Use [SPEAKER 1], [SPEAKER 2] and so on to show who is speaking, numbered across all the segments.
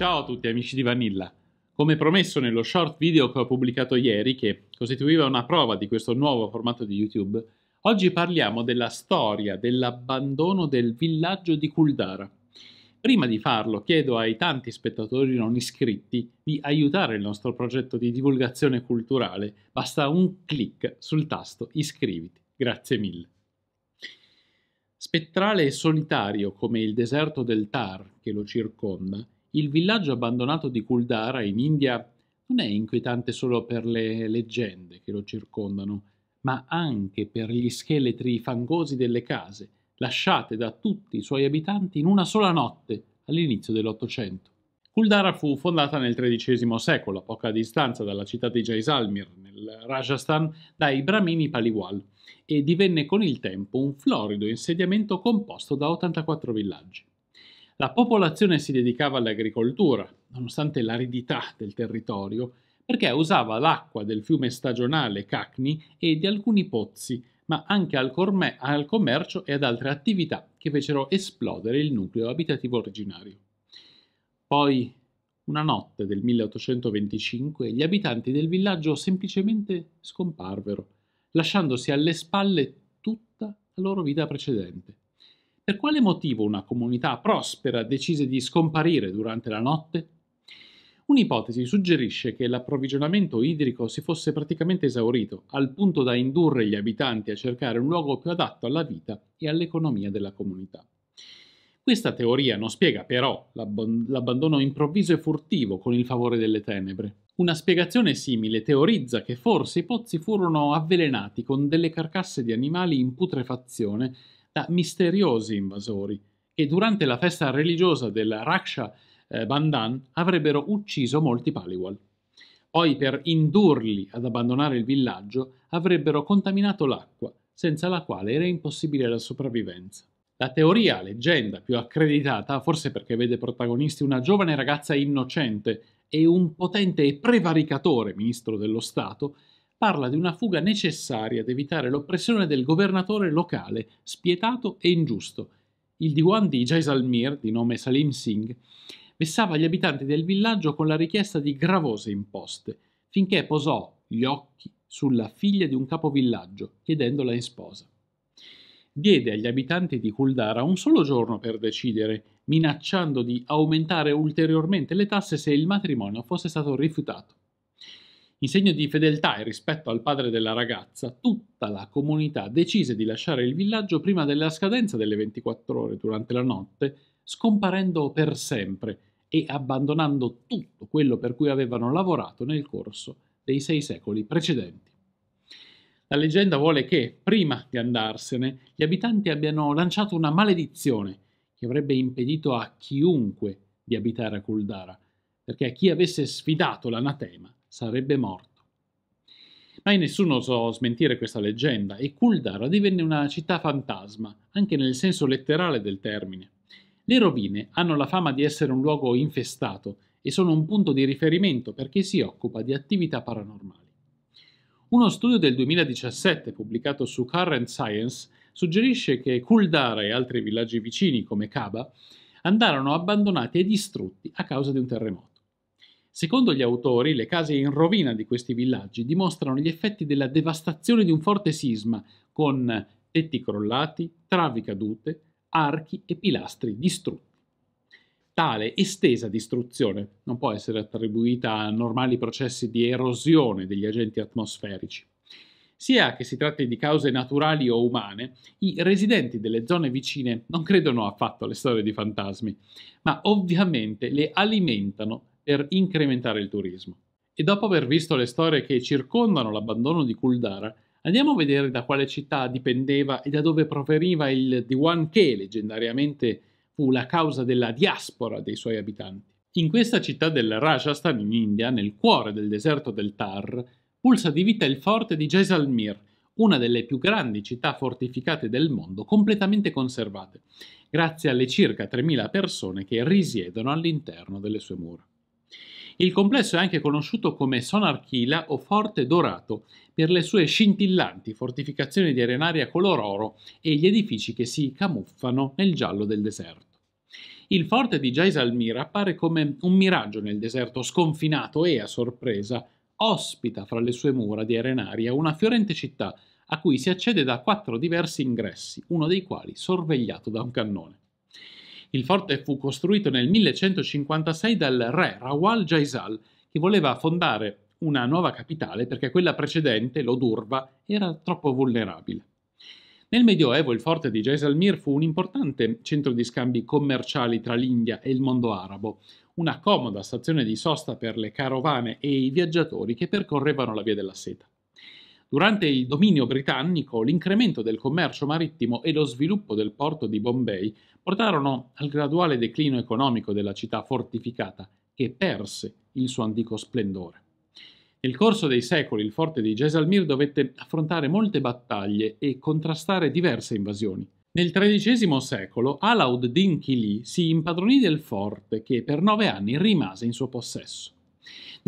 [SPEAKER 1] Ciao a tutti amici di Vanilla. Come promesso nello short video che ho pubblicato ieri, che costituiva una prova di questo nuovo formato di YouTube, oggi parliamo della storia dell'abbandono del villaggio di Kuldara. Prima di farlo chiedo ai tanti spettatori non iscritti di aiutare il nostro progetto di divulgazione culturale, basta un clic sul tasto iscriviti. Grazie mille. Spettrale e solitario come il deserto del Tar che lo circonda, il villaggio abbandonato di Kuldara in India non è inquietante solo per le leggende che lo circondano, ma anche per gli scheletri fangosi delle case, lasciate da tutti i suoi abitanti in una sola notte all'inizio dell'Ottocento. Kuldara fu fondata nel XIII secolo, a poca distanza dalla città di Jaisalmer, nel Rajasthan, dai Brahmini Paliwal, e divenne con il tempo un florido insediamento composto da 84 villaggi. La popolazione si dedicava all'agricoltura, nonostante l'aridità del territorio, perché usava l'acqua del fiume stagionale Cacni e di alcuni pozzi, ma anche al, al commercio e ad altre attività che fecero esplodere il nucleo abitativo originario. Poi, una notte del 1825, gli abitanti del villaggio semplicemente scomparvero, lasciandosi alle spalle tutta la loro vita precedente. Per quale motivo una comunità prospera decise di scomparire durante la notte? Un'ipotesi suggerisce che l'approvvigionamento idrico si fosse praticamente esaurito, al punto da indurre gli abitanti a cercare un luogo più adatto alla vita e all'economia della comunità. Questa teoria non spiega però l'abbandono improvviso e furtivo con il favore delle tenebre. Una spiegazione simile teorizza che forse i pozzi furono avvelenati con delle carcasse di animali in putrefazione da misteriosi invasori che durante la festa religiosa del Raksha eh, Bandan avrebbero ucciso molti Paliwal. Poi per indurli ad abbandonare il villaggio avrebbero contaminato l'acqua, senza la quale era impossibile la sopravvivenza. La teoria, leggenda più accreditata, forse perché vede protagonisti una giovane ragazza innocente e un potente e prevaricatore ministro dello Stato, parla di una fuga necessaria ad evitare l'oppressione del governatore locale, spietato e ingiusto. Il diwan di Jaisalmir, di nome Salim Singh, vessava gli abitanti del villaggio con la richiesta di gravose imposte, finché posò gli occhi sulla figlia di un capovillaggio, chiedendola in sposa. Diede agli abitanti di Kuldara un solo giorno per decidere, minacciando di aumentare ulteriormente le tasse se il matrimonio fosse stato rifiutato. In segno di fedeltà e rispetto al padre della ragazza, tutta la comunità decise di lasciare il villaggio prima della scadenza delle 24 ore durante la notte, scomparendo per sempre e abbandonando tutto quello per cui avevano lavorato nel corso dei sei secoli precedenti. La leggenda vuole che, prima di andarsene, gli abitanti abbiano lanciato una maledizione che avrebbe impedito a chiunque di abitare a Kuldara, perché a chi avesse sfidato l'anatema sarebbe morto. Mai nessuno osò smentire questa leggenda e Kuldara divenne una città fantasma, anche nel senso letterale del termine. Le rovine hanno la fama di essere un luogo infestato e sono un punto di riferimento per chi si occupa di attività paranormali. Uno studio del 2017 pubblicato su Current Science suggerisce che Kuldara e altri villaggi vicini come Kaba andarono abbandonati e distrutti a causa di un terremoto. Secondo gli autori, le case in rovina di questi villaggi dimostrano gli effetti della devastazione di un forte sisma, con tetti crollati, travi cadute, archi e pilastri distrutti. Tale estesa distruzione non può essere attribuita a normali processi di erosione degli agenti atmosferici. Sia che si tratti di cause naturali o umane, i residenti delle zone vicine non credono affatto alle storie di fantasmi, ma ovviamente le alimentano per incrementare il turismo. E dopo aver visto le storie che circondano l'abbandono di Kuldara, andiamo a vedere da quale città dipendeva e da dove proveniva il Diwan che leggendariamente fu la causa della diaspora dei suoi abitanti. In questa città del Rajasthan in India, nel cuore del deserto del Tar, pulsa di vita il forte di Jaisalmer, una delle più grandi città fortificate del mondo completamente conservate, grazie alle circa 3.000 persone che risiedono all'interno delle sue mura. Il complesso è anche conosciuto come Sonarchila o Forte Dorato per le sue scintillanti fortificazioni di arenaria color oro e gli edifici che si camuffano nel giallo del deserto. Il forte di Jaisalmir appare come un miraggio nel deserto sconfinato e, a sorpresa, ospita fra le sue mura di arenaria una fiorente città a cui si accede da quattro diversi ingressi, uno dei quali sorvegliato da un cannone. Il forte fu costruito nel 1156 dal re Rawal Jaisal, che voleva fondare una nuova capitale perché quella precedente, l'Odurva, era troppo vulnerabile. Nel Medioevo il forte di Jaisalmir fu un importante centro di scambi commerciali tra l'India e il mondo arabo, una comoda stazione di sosta per le carovane e i viaggiatori che percorrevano la via della seta. Durante il dominio britannico, l'incremento del commercio marittimo e lo sviluppo del porto di Bombay portarono al graduale declino economico della città fortificata, che perse il suo antico splendore. Nel corso dei secoli il forte di Gesalmir dovette affrontare molte battaglie e contrastare diverse invasioni. Nel XIII secolo Alauddin Kili si impadronì del forte che per nove anni rimase in suo possesso.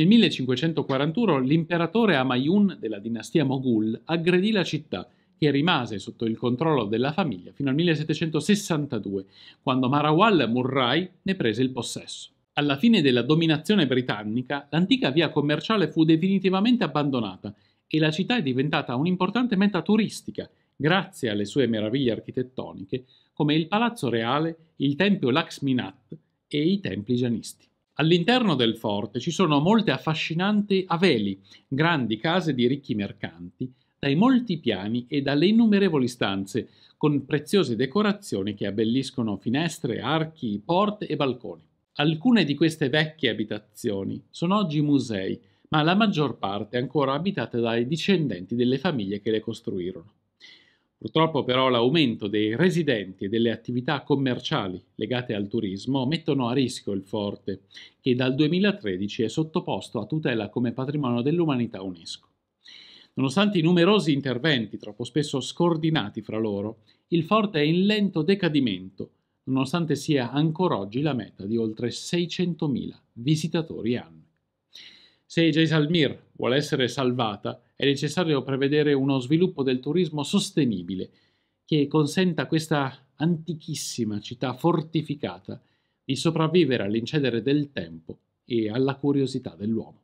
[SPEAKER 1] Nel 1541 l'imperatore Amayun della dinastia Moghul aggredì la città che rimase sotto il controllo della famiglia fino al 1762, quando Marawal Murray ne prese il possesso. Alla fine della dominazione britannica, l'antica via commerciale fu definitivamente abbandonata e la città è diventata un'importante meta turistica, grazie alle sue meraviglie architettoniche, come il Palazzo Reale, il Tempio Laxminat e i templi gianisti. All'interno del forte ci sono molte affascinanti aveli, grandi case di ricchi mercanti, dai molti piani e dalle innumerevoli stanze, con preziose decorazioni che abbelliscono finestre, archi, porte e balconi. Alcune di queste vecchie abitazioni sono oggi musei, ma la maggior parte ancora abitate dai discendenti delle famiglie che le costruirono. Purtroppo però l'aumento dei residenti e delle attività commerciali legate al turismo mettono a rischio il forte, che dal 2013 è sottoposto a tutela come patrimonio dell'umanità UNESCO. Nonostante i numerosi interventi, troppo spesso scordinati fra loro, il forte è in lento decadimento, nonostante sia ancora oggi la meta di oltre 600.000 visitatori annui. Se Jaisalmir vuole essere salvata, è necessario prevedere uno sviluppo del turismo sostenibile che consenta a questa antichissima città fortificata di sopravvivere all'incedere del tempo e alla curiosità dell'uomo.